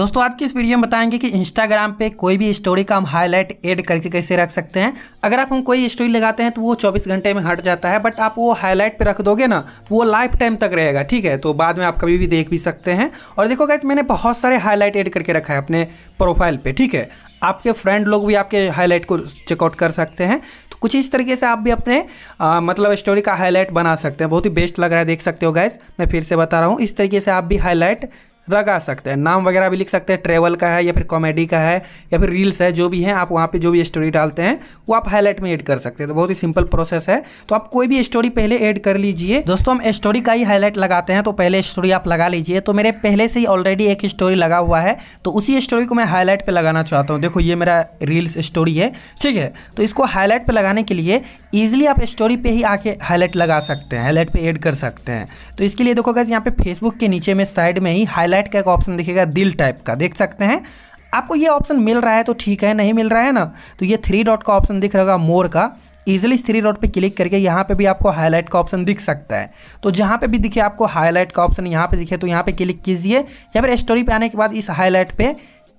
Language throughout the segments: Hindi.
दोस्तों आज की इस वीडियो में बताएंगे कि इंस्टाग्राम पे कोई भी स्टोरी का हम हाईलाइट ऐड करके कैसे रख सकते हैं अगर आप हम कोई स्टोरी लगाते हैं तो वो 24 घंटे में हट जाता है बट आप वो हाईलाइट पे रख दोगे ना तो वो लाइफ टाइम तक रहेगा ठीक है तो बाद में आप कभी भी देख भी सकते हैं और देखो गैस मैंने बहुत सारे हाईलाइट ऐड करके रखा है अपने प्रोफाइल पर ठीक है आपके फ्रेंड लोग भी आपके हाईलाइट को चेकआउट कर सकते हैं तो कुछ इस तरीके से आप भी अपने आ, मतलब स्टोरी का हाईलाइट बना सकते हैं बहुत ही बेस्ट लग रहा है देख सकते हो गैस मैं फिर से बता रहा हूँ इस तरीके से आप भी हाईलाइट लगा सकते हैं नाम वगैरह भी लिख सकते हैं ट्रेवल का है या फिर कॉमेडी का है या फिर रील्स है जो भी है आप वहाँ पे जो भी स्टोरी डालते हैं वो आप हाईलाइट में ऐड कर सकते हैं तो बहुत ही सिंपल प्रोसेस है तो आप कोई भी स्टोरी पहले ऐड कर लीजिए दोस्तों हम स्टोरी का ही हाईलाइट लगाते हैं तो पहले स्टोरी आप लगा लीजिए तो मेरे पहले से ही ऑलरेडी एक स्टोरी लगा हुआ है तो उसी स्टोरी को मैं हाईलाइट पर लगाना चाहता हूँ देखो ये मेरा रील्स स्टोरी है ठीक है तो इसको हाईलाइट पर लगाने के लिए ईजिली आप स्टोरी पे ही आके हाईलाइट लगा सकते हैं हाईलाइट पे ऐड कर सकते हैं तो इसके लिए देखो अगर यहाँ पे फेसबुक के नीचे में साइड में ही हाईलाइट हाईलाइट का एक ऑप्शन दिखेगा दिल टाइप का देख सकते हैं आपको ये ऑप्शन मिल रहा है तो ठीक है नहीं मिल रहा है ना तो ये थ्री डॉट का ऑप्शन दिख रहा होगा मोर का ईजिली थ्री डॉट पे क्लिक करके यहाँ पे भी आपको हाईलाइट का ऑप्शन दिख सकता है तो जहाँ पे भी दिखे आपको हाईलाइट का ऑप्शन यहाँ पे दिखे तो यहाँ पे क्लिक कीजिए या फिर स्टोरी पे आने के बाद इस हाईलाइट पे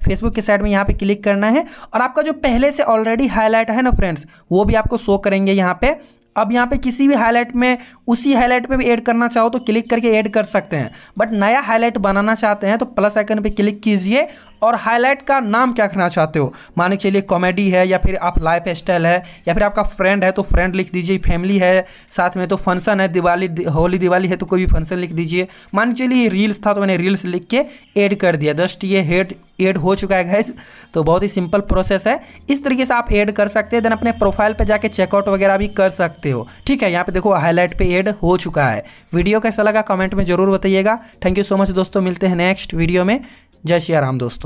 फेसबुक के साइड में यहाँ पे क्लिक करना है और आपका जो पहले से ऑलरेडी हाईलाइट है ना फ्रेंड्स वो भी आपको शो करेंगे यहाँ पे अब यहाँ पे किसी भी हाईलाइट में उसी हाईलाइट पे भी ऐड करना चाहो तो क्लिक करके ऐड कर सकते हैं बट नया हाईलाइट बनाना चाहते हैं तो प्लस आइकन पे क्लिक कीजिए और हाईलाइट का नाम क्या रखना चाहते हो मान के चलिए कॉमेडी है या फिर आप लाइफ स्टाइल है या फिर आपका फ्रेंड है तो फ्रेंड लिख दीजिए फैमिली है साथ में तो फंक्शन है दिवाली होली दिवाली है तो कोई भी फंक्शन लिख दीजिए मान के चलिए रील्स था तो मैंने रील्स लिख के एड कर दिया जस्ट ये हेड ऐड हो चुका है गैस तो बहुत ही सिंपल प्रोसेस है इस तरीके से आप ऐड कर सकते हैं देन अपने प्रोफाइल पे जाके चेकआउट वगैरह भी कर सकते हो ठीक है यहाँ पे देखो हाईलाइट पे ऐड हो चुका है वीडियो कैसा लगा कमेंट में जरूर बताइएगा थैंक यू सो मच दोस्तों मिलते हैं नेक्स्ट वीडियो में जय श्री राम दोस्तों